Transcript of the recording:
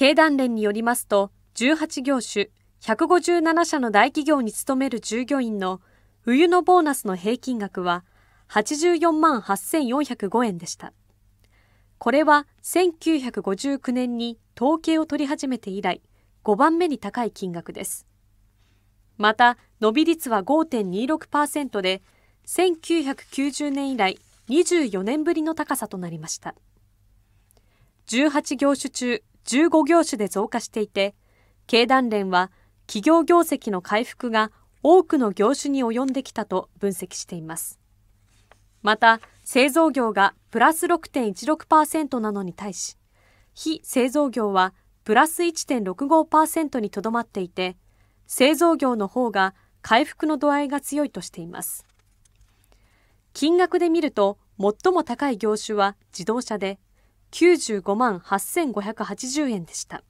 経団連によりますと、18業種157社の大企業に勤める従業員の冬のボーナスの平均額は84万8405円でした。これは1959年に統計を取り始めて以来5番目に高い金額です。また、伸び率は5.26%で、1990年以来24年ぶりの高さとなりました。18業種中15業種で増加していて、経団連は企業業績の回復が多くの業種に及んできたと分析しています。また、製造業がプラス6.16%なのに対し、非製造業はプラス1.65%にとどまっていて、製造業の方が回復の度合いが強いとしています。金額で見ると最も高い業種は自動車で95万8580円でした。